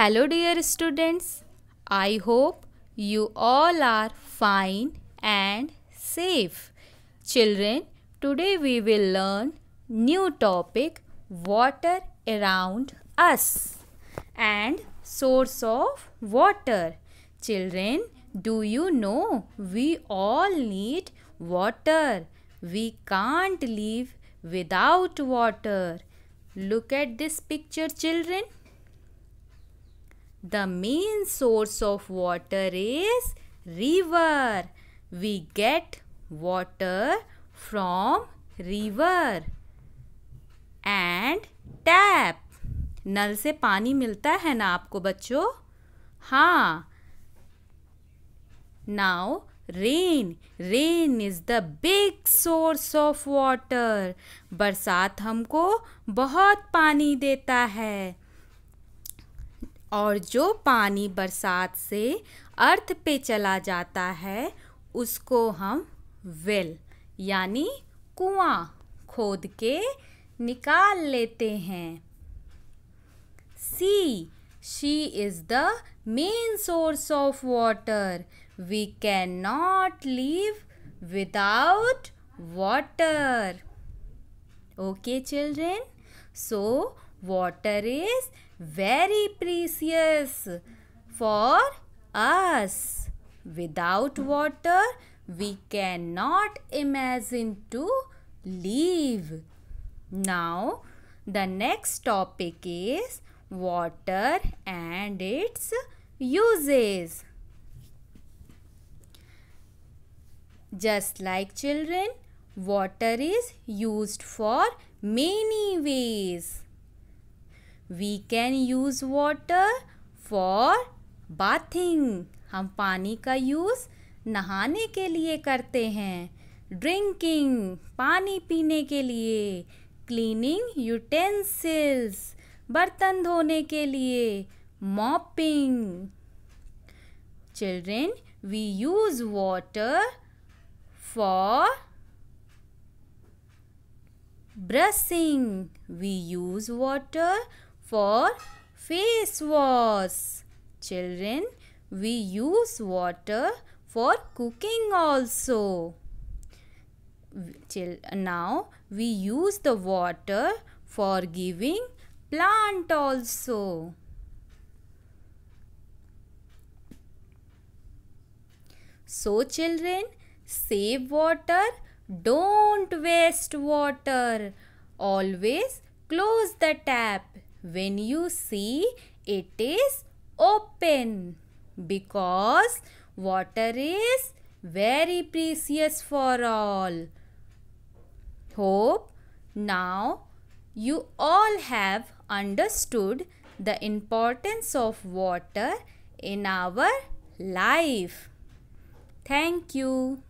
Hello dear students, I hope you all are fine and safe. Children, today we will learn new topic water around us and source of water. Children, do you know we all need water? We can't live without water. Look at this picture children. The main source of water is river. We get water from river and tap. नल से पानी मिलता है ना आपको बच्चों हाँ now rain rain is the big source of water बरसात हमको बहुत पानी देता है और जो पानी बरसात से अर्थ पे चला जाता है उसको हम वेल यानी कुआं खोद के निकाल लेते हैं see she is the main source of water we can not live without water okay children so Water is very precious for us. Without water, we cannot imagine to live. Now, the next topic is water and its uses. Just like children, water is used for many ways. We can use water for bathing हम पानी का use नहाने के लिए करते हैं drinking पानी पीने के लिए क्लीनिंग यूटेंसिल्स बर्तन धोने के लिए mopping children we use water for brushing we use water for face wash. Children, we use water for cooking also. Now, we use the water for giving plant also. So children, save water, don't waste water. Always close the tap. When you see, it is open because water is very precious for all. Hope now you all have understood the importance of water in our life. Thank you.